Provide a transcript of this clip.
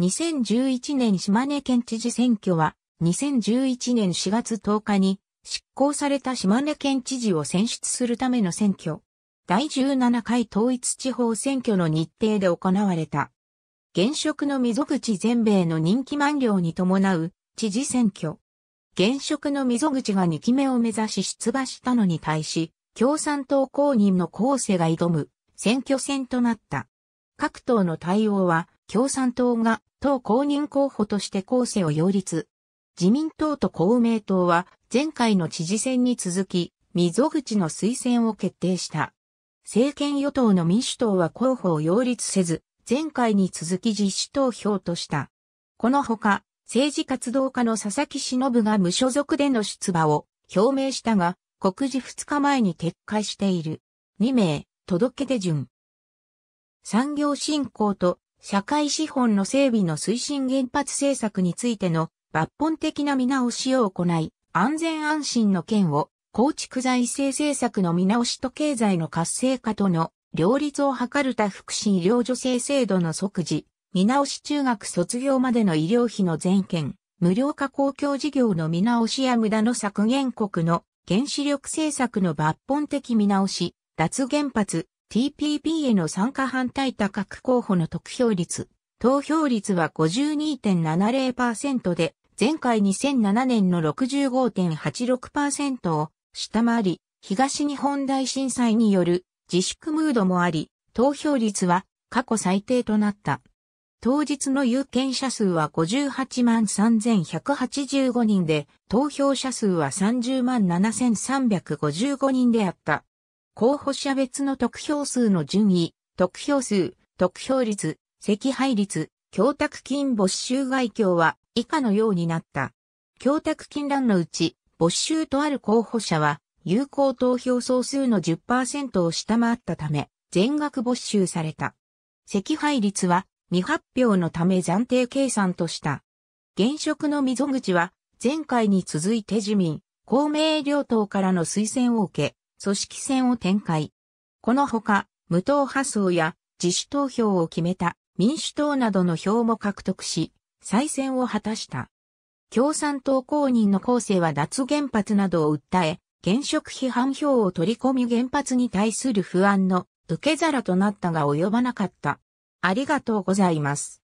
2011年島根県知事選挙は、2011年4月10日に執行された島根県知事を選出するための選挙。第17回統一地方選挙の日程で行われた。現職の溝口全米の人気満了に伴う知事選挙。現職の溝口が2期目を目指し出馬したのに対し、共産党公認の後世が挑む選挙戦となった。各党の対応は共産党が党公認候補として候世を擁立。自民党と公明党は前回の知事選に続き、溝口の推薦を決定した。政権与党の民主党は候補を擁立せず、前回に続き実施投票とした。このほか、政治活動家の佐々木忍が無所属での出馬を表明したが、告示2日前に撤回している。2名、届け出順。産業振興と社会資本の整備の推進原発政策についての抜本的な見直しを行い、安全安心の件を構築財政政策の見直しと経済の活性化との両立を図るた福祉医療助成制度の即時、見直し中学卒業までの医療費の全件、無料化公共事業の見直しや無駄の削減国の原子力政策の抜本的見直し、脱原発、TPP への参加反対多角候補の得票率、投票率は52.70%で、前回2007年の65.86%を下回り、東日本大震災による自粛ムードもあり、投票率は過去最低となった。当日の有権者数は58万3185人で、投票者数は30万7355人であった。候補者別の得票数の順位、得票数、得票率、赤配率、供託金没収外境は以下のようになった。供託金欄のうち、没収とある候補者は、有効投票総数の10%を下回ったため、全額没収された。赤配率は未発表のため暫定計算とした。現職の溝口は前回に続いて自民、公明両党からの推薦を受け、組織戦を展開。このほか、無党派層や自主投票を決めた民主党などの票も獲得し、再選を果たした。共産党公認の後世は脱原発などを訴え、現職批判票を取り込み原発に対する不安の受け皿となったが及ばなかった。ありがとうございます。